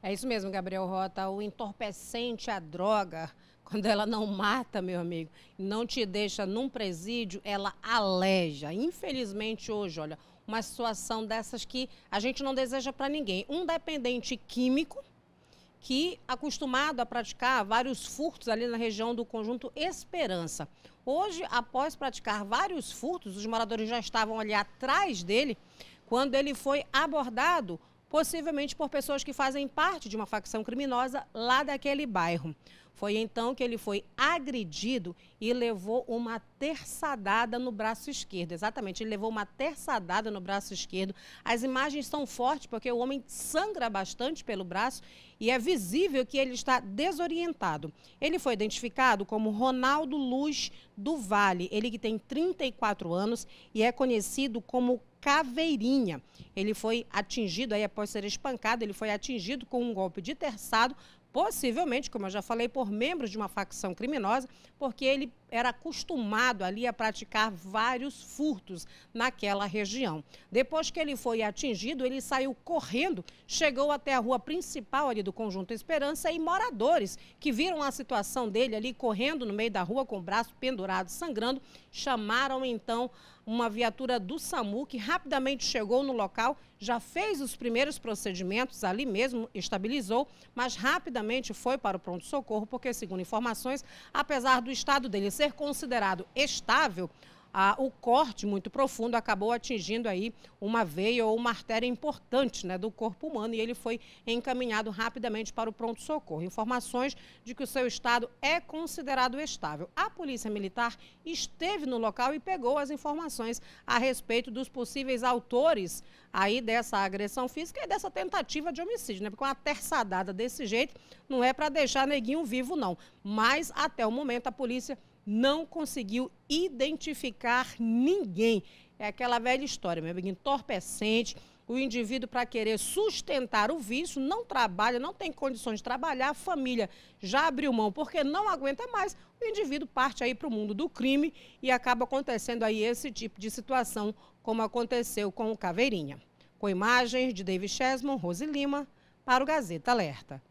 É isso mesmo, Gabriel Rota, o entorpecente a droga, quando ela não mata, meu amigo, não te deixa num presídio, ela aleja. Infelizmente hoje, olha, uma situação dessas que a gente não deseja para ninguém. Um dependente químico que acostumado a praticar vários furtos ali na região do conjunto Esperança. Hoje, após praticar vários furtos, os moradores já estavam ali atrás dele quando ele foi abordado possivelmente por pessoas que fazem parte de uma facção criminosa lá daquele bairro. Foi então que ele foi agredido e levou uma terçadada no braço esquerdo. Exatamente, ele levou uma terçadada no braço esquerdo. As imagens são fortes porque o homem sangra bastante pelo braço e é visível que ele está desorientado. Ele foi identificado como Ronaldo Luz do Vale, ele que tem 34 anos e é conhecido como caveirinha. Ele foi atingido, aí após ser espancado, ele foi atingido com um golpe de terçado possivelmente, como eu já falei, por membros de uma facção criminosa, porque ele era acostumado ali a praticar vários furtos naquela região. Depois que ele foi atingido, ele saiu correndo, chegou até a rua principal ali do Conjunto Esperança e moradores que viram a situação dele ali correndo no meio da rua com o braço pendurado, sangrando, chamaram então uma viatura do SAMU que rapidamente chegou no local, já fez os primeiros procedimentos ali mesmo, estabilizou, mas rapidamente foi para o pronto-socorro, porque, segundo informações, apesar do estado dele ser considerado estável, o corte muito profundo acabou atingindo aí uma veia ou uma artéria importante né, do corpo humano e ele foi encaminhado rapidamente para o pronto-socorro. Informações de que o seu estado é considerado estável. A polícia militar esteve no local e pegou as informações a respeito dos possíveis autores aí dessa agressão física e dessa tentativa de homicídio, né? Porque uma terçadada desse jeito não é para deixar neguinho vivo, não. Mas até o momento a polícia não conseguiu identificar ninguém. É aquela velha história, meu amigo, entorpecente. O indivíduo, para querer sustentar o vício, não trabalha, não tem condições de trabalhar, a família já abriu mão porque não aguenta mais. O indivíduo parte aí para o mundo do crime e acaba acontecendo aí esse tipo de situação, como aconteceu com o Caveirinha. Com imagens de David Chesmon, Rose Lima, para o Gazeta Alerta.